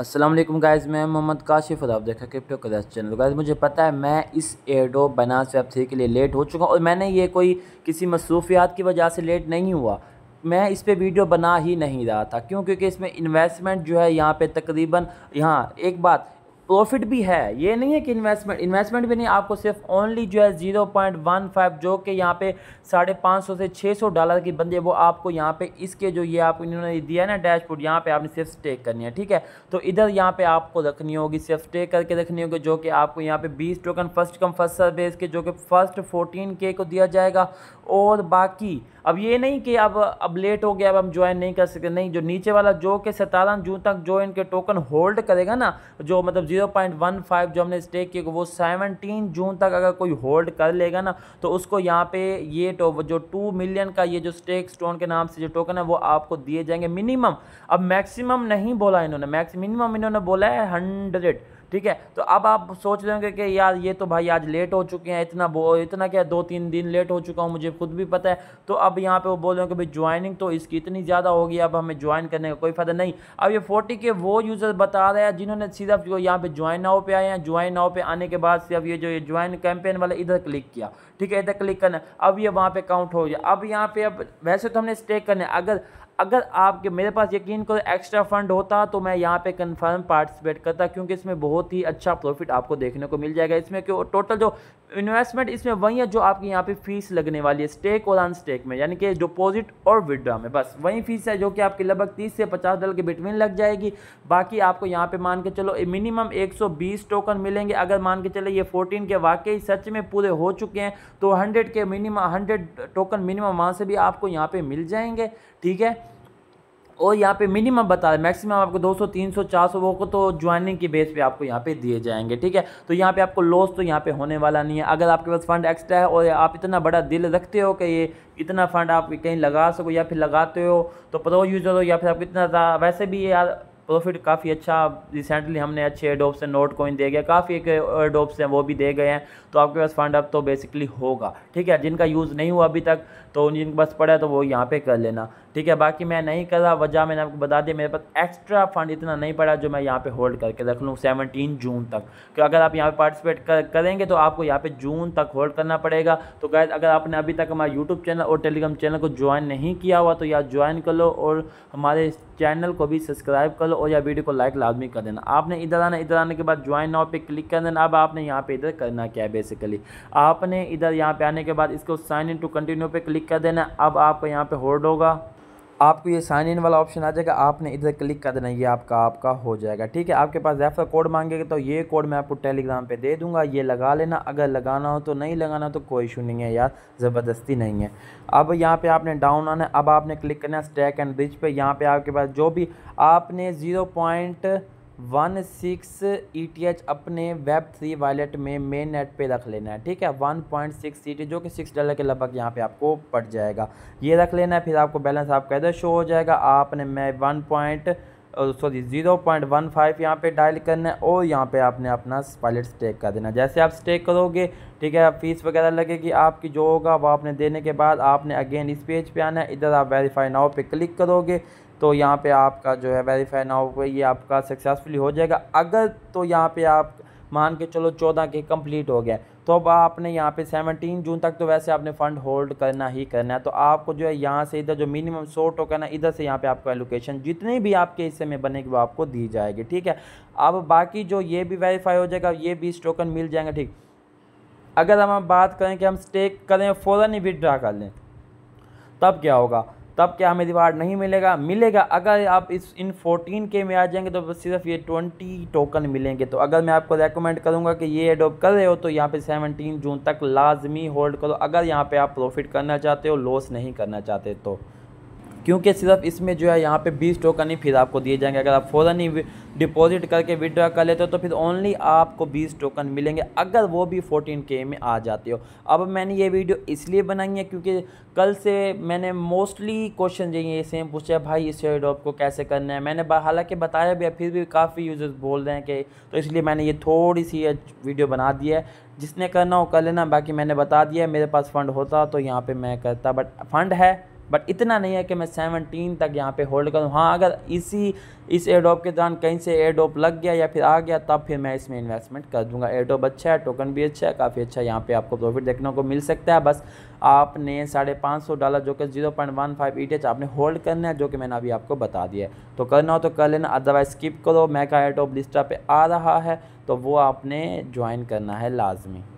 Aslam guys मैं मोहम्मद काशिफ और आप देखा क्रिप्टो कदास चैनल गायज़ मुझे पता है मैं इस एडो बनास वेब थ्री के लिए लेट हो चुका हूँ और मैंने ये कोई किसी मसरूफियात की वजह से लेट नहीं हुआ मैं इस पर वीडियो बना ही नहीं रहा था क्यों क्योंकि इसमें इन्वेस्टमेंट जो है यहाँ पे तकरीबन यहाँ एक बात प्रॉफिट भी है ये नहीं है कि इन्वेस्टमेंट इन्वेस्टमेंट भी नहीं आपको सिर्फ ओनली जो है जीरो पॉइंट वन फाइव जो कि यहाँ पे साढ़े पाँच सौ से छः सौ डॉलर की बंदी है वो आपको यहाँ पे इसके जो ये आपको इन्होंने दिया है ना डैशबोर्ड यहाँ पे आपने सिर्फ स्टेक करनी है ठीक है तो इधर यहाँ पे आपको रखनी होगी सिर्फ स्टेक करके रखनी होगी जो कि आपको यहाँ पे बीस token first come first serve base के जो कि फर्स्ट फोर्टीन के को दिया जाएगा और बाकी अब ये नहीं कि अब अब लेट हो गया अब हम ज्वाइन नहीं कर सकते नहीं जो नीचे वाला जो कि सतारह जून तक जो इनके टोकन होल्ड करेगा ना जो मतलब जीरो पॉइंट वन फाइव जो हमने स्टेक किया वो सेवनटीन जून तक अगर कोई होल्ड कर लेगा ना तो उसको यहाँ पे ये तो जो टू मिलियन का ये जो स्टेक स्टोन के नाम से जो टोकन है वो आपको दिए जाएंगे मिनिमम अब मैक्सिमम नहीं बोला इन्होंने मैक्स मिनिमम इन्होंने बोला है हंड्रेड ठीक है तो अब आप सोच रहे होंगे कि यार ये तो भाई आज लेट हो चुके हैं इतना बो इतना क्या दो तीन दिन लेट हो चुका हूँ मुझे खुद भी पता है तो अब यहाँ पे वो बोल रहे हैं कि भाई ज्वाइनिंग तो इसकी इतनी ज़्यादा होगी अब हमें ज्वाइन करने का कोई फ़ायदा नहीं अब ये फोर्टी के वो यूज़र बता रहे हैं जिन्होंने सिर्फ जो यहाँ पे ज्वाइन नाव पे आए हैं ज्वाइन नाव पे आने के बाद सिर्फ ये जो ये ज्वाइन कैंपेन वाला इधर क्लिक किया ठीक है इधर क्लिक करना अब ये वहाँ पर काउंट हो गया अब यहाँ पे अब वैसे तो हमने स्टे करना अगर अगर आपके मेरे पास यकीन करो एक्स्ट्रा फंड होता तो मैं यहाँ पे कंफर्म पार्टिसिपेट करता क्योंकि इसमें बहुत ही अच्छा प्रॉफिट आपको देखने को मिल जाएगा इसमें क्यों टोटल जो इन्वेस्टमेंट इसमें वही है जो आपकी यहाँ पे फीस लगने वाली है स्टेक और अन स्टेक में यानी कि डिपॉजिट और विदड्रा में बस वही फीस है जो कि आपकी लगभग तीस से पचास डॉलर के बिटवीन लग जाएगी बाकी आपको यहाँ पे मान के चलो मिनिमम एक टोकन मिलेंगे अगर मान के चलो ये फोर्टीन के वाकई सच में पूरे हो चुके हैं तो हंड्रेड के मिनिमम हंड्रेड टोकन मिनिमम वहाँ से भी आपको यहाँ पे मिल जाएंगे ठीक है और यहाँ पे मिनिमम बता रहे मैक्सिमम आपको 200 300 400 वो को तो ज्वाइनिंग की बेस पे आपको यहाँ पे दिए जाएंगे ठीक है तो यहाँ पे आपको लॉस तो यहाँ पे होने वाला नहीं है अगर आपके पास फंड एक्स्ट्रा है और आप इतना बड़ा दिल रखते हो कि ये इतना फंड आप कहीं लगा सको या फिर लगाते हो तो प्रो यूज़र हो या फिर आपको इतना वैसे भी यार प्रॉफिट काफ़ी अच्छा रिसेंटली हमने अच्छे एडोप्स से नोट कोइन दे गए काफ़ी एक एडोप्स हैं वो भी दे गए हैं तो आपके पास फंड अब तो बेसिकली होगा ठीक है जिनका यूज़ नहीं हुआ अभी तक तो जिनके पास पड़ा है तो वो यहाँ पे कर लेना ठीक है बाकी मैं नहीं कर रहा वजह मैंने आपको बता दिया मेरे पास एक्स्ट्रा फंड इतना नहीं पड़ा जो मैं यहाँ पे होल्ड करके रख लूँ सेवनटीन जून तक कि अगर आप यहाँ पे पार्टिसिपेट कर, करेंगे तो आपको यहाँ पे जून तक होल्ड करना पड़ेगा तो गैस अगर आपने अभी तक हमारे यूट्यूब चैनल और टेलीग्राम चैनल को ज्वाइन नहीं किया हुआ तो यहाँ ज्वाइन कर लो और हमारे चैनल को भी सब्सक्राइब कर लो और या वीडियो को लाइक लाजमी कर देना आपने इधर आना इधर आने के बाद ज्वाइन नाव पर क्लिक कर देना अब आपने यहाँ पर इधर करना क्या है बेसिकली आपने इधर यहाँ पे आने के बाद इसको साइन इन टू कंटिन्यू पर क्लिक कर देना अब आपको यहाँ पे होल्ड होगा आपको ये साइन इन वाला ऑप्शन आ जाएगा आपने इधर क्लिक कर देना ये आपका आपका हो जाएगा ठीक है आपके पास जैसा कोड मांगेगा तो ये कोड मैं आपको टेलीग्राम पे दे दूंगा ये लगा लेना अगर लगाना हो तो नहीं लगाना तो कोई इशू नहीं है यार ज़बरदस्ती नहीं है अब यहाँ पे आपने डाउन आना है अब आपने क्लिक करना है स्टैक एंड ब्रिज पर यहाँ पर आपके पास जो भी आपने zero point one six E T H अपने वेब थ्री वॉलेट में मेन नेट पे रख लेना है ठीक है one point six E T जो कि सिक्स डॉलर के लगभग यहाँ पे आपको पड़ जाएगा ये रख लेना है फिर आपको बैलेंस आपका इधर शो हो जाएगा आपने मैं one point sorry zero point one five यहाँ पर डायल करना है और यहाँ पे आपने अपना वॉलेट स्टेक कर देना जैसे आप स्टेक करोगे ठीक है फीस वगैरह लगेगी आपकी जो होगा वो आपने देने के बाद आपने अगेन इस पेज पे आना है इधर आप वेरीफाई नाव पर क्लिक करोगे तो यहाँ पे आपका जो है वेरीफाई ना हो ये आपका सक्सेसफुली हो जाएगा अगर तो यहाँ पे आप मान के चलो चौदह के कंप्लीट हो गया तो अब आपने यहाँ पे सेवनटीन जून तक तो वैसे आपने फ़ंड होल्ड करना ही करना है तो आपको जो है यहाँ से इधर जो मिनिमम सौ टोकन है इधर से यहाँ पे आपको एलोकेशन जितनी भी आपके हिस्से में बनेगी वो आपको दी जाएगी ठीक है अब बाकी जो ये भी वेरीफाई हो जाएगा ये बीस टोकन मिल जाएंगे ठीक अगर हम बात करें कि हम स्टेक करें फ़ौरन ही विदड्रा कर लें तब क्या होगा तब क्या हमें रिवार्ड नहीं मिलेगा मिलेगा अगर आप इस इन 14 के में आ जाएंगे तो सिर्फ ये 20 टोकन मिलेंगे तो अगर मैं आपको रेकमेंड करूँगा कि ये एडोप कर रहे हो तो यहाँ पे 17 जून तक लाजमी होल्ड करो अगर यहाँ पे आप प्रॉफिट करना चाहते हो लॉस नहीं करना चाहते तो क्योंकि सिर्फ इसमें जो है यहाँ पे 20 टोकन ही फिर आपको दिए जाएंगे अगर आप फ़ौरन ही डिपॉजिट करके विड्रा कर लेते हो तो फिर ओनली आपको 20 टोकन मिलेंगे अगर वो भी 14 के में आ जाते हो अब मैंने ये वीडियो इसलिए बनाई है क्योंकि कल से मैंने मोस्टली क्वेश्चन ये सेम पूछा भाई इस ड्रॉप को कैसे करना है मैंने हालाँकि बताया भी है फिर भी काफ़ी यूज़र्स बोल रहे हैं कि तो इसलिए मैंने ये थोड़ी सी वीडियो बना दी है जिसने करना हो कर लेना बाकी मैंने बता दिया मेरे पास फ़ंड होता तो यहाँ पर मैं करता बट फ़ंड है बट इतना नहीं है कि मैं सेवनटीन तक यहाँ पे होल्ड करूँ हाँ अगर इसी इस एडोप के दौरान कहीं से एडोप लग गया या फिर आ गया तब फिर मैं इसमें इन्वेस्टमेंट कर दूंगा एडोप अच्छा है टोकन भी अच्छा है काफ़ी अच्छा है यहाँ पे आपको प्रॉफिट देखने को मिल सकता है बस आपने साढ़े पाँच सौ डॉलर जो कि zero point one five E आपने होल्ड करना है जो कि मैंने अभी आपको बता दिया है तो करना हो तो कर लेना अदरवाइज स्किप करो मैं का एडोप लिस्टा पे आ रहा है तो वो आपने ज्वाइन करना है लाजमी